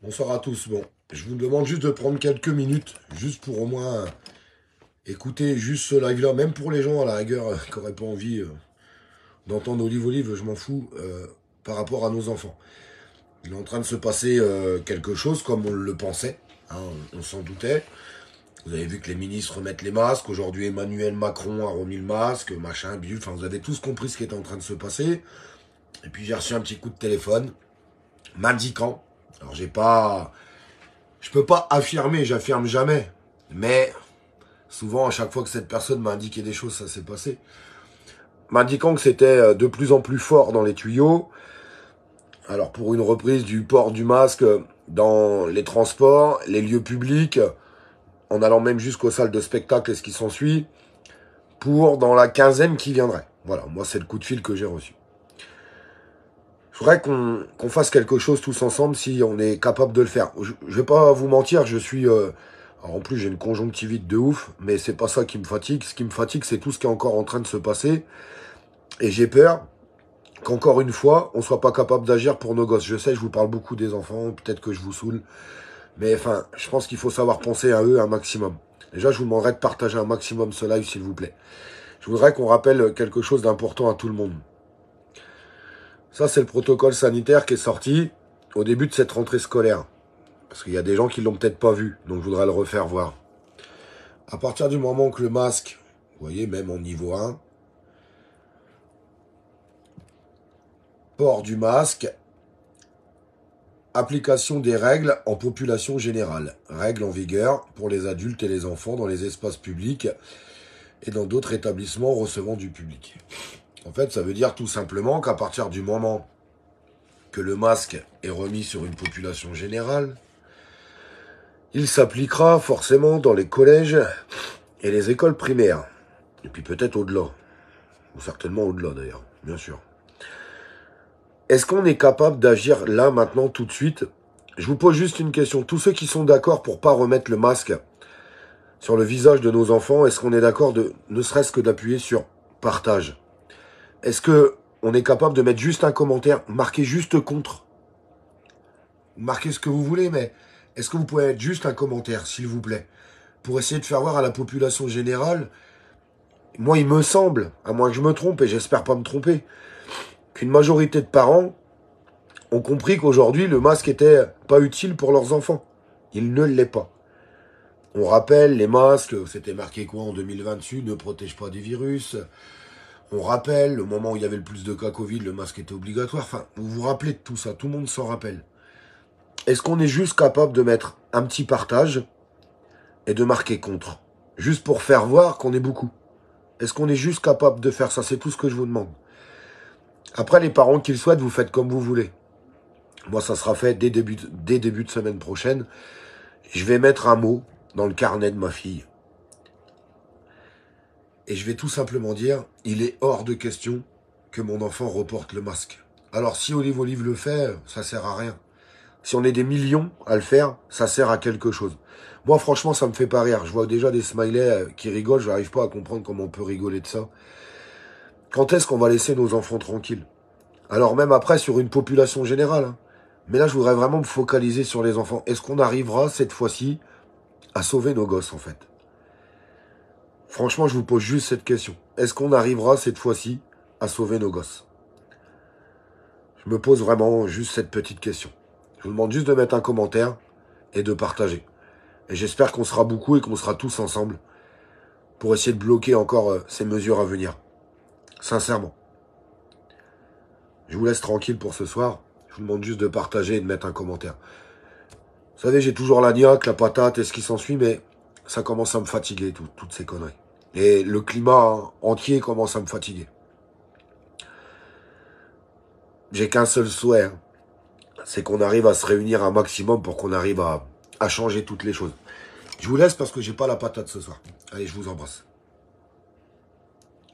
Bonsoir à tous. Bon, je vous demande juste de prendre quelques minutes, juste pour au moins écouter juste ce live-là, même pour les gens à la rigueur qui n'auraient pas envie euh, d'entendre Olive Olive, je m'en fous, euh, par rapport à nos enfants. Il est en train de se passer euh, quelque chose comme on le pensait, hein, on, s'en doutait. Vous avez vu que les ministres remettent les masques, aujourd'hui Emmanuel Macron a remis le masque, machin, buff, enfin vous avez tous compris ce qui était en train de se passer. Et puis j'ai reçu un petit coup de téléphone, m'indiquant alors j'ai pas, je peux pas affirmer, j'affirme jamais, mais souvent à chaque fois que cette personne m'a indiqué des choses, ça s'est passé, m'indiquant que c'était euh, de plus en plus fort dans les tuyaux. Alors pour une reprise du port du masque euh, dans les transports, les lieux publics, en allant même jusqu'aux salles de spectacle et ce qui s'ensuit, pour dans la quinzaine qui viendrait. Voilà, moi c'est le coup de fil que j'ai reçu je voudrais qu'on fasse quelque chose tous ensemble si on est capable de le faire. Je, ne vais pas vous mentir, je suis... Euh, en plus, j'ai une conjonctivite de ouf, mais c'est pas ça qui me fatigue. Ce qui me fatigue, c'est tout ce qui est encore en train de se passer. Et j'ai peur qu'encore une fois, on soit pas capable d'agir pour nos gosses. Je sais, je vous parle beaucoup des enfants, peut-être que je vous saoule. Mais enfin, je pense qu'il faut savoir penser à eux un maximum. Déjà, je vous demanderai de partager un maximum ce live, s'il vous plaît. Je voudrais qu'on rappelle quelque chose d'important à tout le monde. Ça, c'est le protocole sanitaire qui est sorti au début de cette rentrée scolaire. Parce qu'il y a des gens qui ne l'ont peut-être pas vu, donc je voudrais le refaire voir. À partir du moment que le masque, vous voyez, même en niveau 1, port du masque, application des règles en population générale. Règles en vigueur pour les adultes et les enfants dans les espaces publics et dans d'autres établissements recevant du public. En fait, ça veut dire tout simplement qu'à partir du moment que le masque est remis sur une population générale, il s'appliquera forcément dans les collèges et les écoles primaires. Et puis peut-être au-delà. Ou certainement au-delà d'ailleurs, bien sûr. Est-ce qu'on est capable d'agir là, maintenant, tout de suite Je vous pose juste une question. Tous ceux qui sont d'accord pour pas remettre le masque sur le visage de nos enfants, est-ce qu'on est, d'accord de ne serait-ce que d'appuyer sur partage est-ce que on est capable de mettre juste un commentaire, marquer juste contre Marquez ce que vous voulez, mais est-ce que vous pouvez mettre juste un commentaire, s'il vous plaît Pour essayer de faire voir à la population générale, moi il me semble, à moins que je me trompe, et j'espère pas me tromper, qu'une majorité de parents ont compris qu'aujourd'hui le masque était pas utile pour leurs enfants. Il ne l'est pas. On rappelle, les masques, c'était marqué quoi en 2020 ne protège pas des virus. On rappelle, le moment où il y avait le plus de cas Covid, le masque était obligatoire. Enfin, vous vous rappelez de tout ça, tout le monde s'en rappelle. Est-ce qu'on est juste capable de mettre un petit partage et de marquer contre Juste pour faire voir qu'on est beaucoup. Est-ce qu'on est juste capable de faire ça C'est tout ce que je vous demande. Après, les parents qu'ils souhaitent, vous faites comme vous voulez. Moi, ça sera fait dès début, dès début de semaine prochaine. Je vais mettre un mot dans le carnet de ma fille. Et je vais tout simplement dire, il est hors de question que mon enfant reporte le masque. Alors si Olive Olive le fait, ça sert à rien. Si on est des millions à le faire, ça sert à quelque chose. Moi, franchement, ça me fait pas rire. Je vois déjà des smileys euh, qui rigolent. Je n'arrive pas à comprendre comment on peut rigoler de ça. Quand est-ce qu'on va laisser nos enfants tranquilles Alors même après, sur une population générale. Hein. Mais là, je voudrais vraiment me focaliser sur les enfants. Est-ce qu'on arrivera cette fois-ci à sauver nos gosses, en fait Franchement, je vous pose juste cette question. Est-ce qu'on arrivera cette fois-ci à sauver nos gosses Je me pose vraiment juste cette petite question. Je vous demande juste de mettre un commentaire et de partager. Et j'espère qu'on sera beaucoup et qu'on sera tous ensemble pour essayer de bloquer encore euh, ces mesures à venir. Sincèrement. Je vous laisse tranquille pour ce soir. Je vous demande juste de partager et de mettre un commentaire. Vous savez, j'ai toujours la niaque, la patate et ce qui s'ensuit, mais ça commence à me fatiguer, toutes ces conneries. Et le climat entier commence à me fatiguer. J'ai qu'un seul souhait, hein. c'est qu'on arrive à se réunir un maximum pour qu'on arrive à, à changer toutes les choses. Je vous laisse parce que j'ai pas la patate ce soir. Allez, je vous embrasse.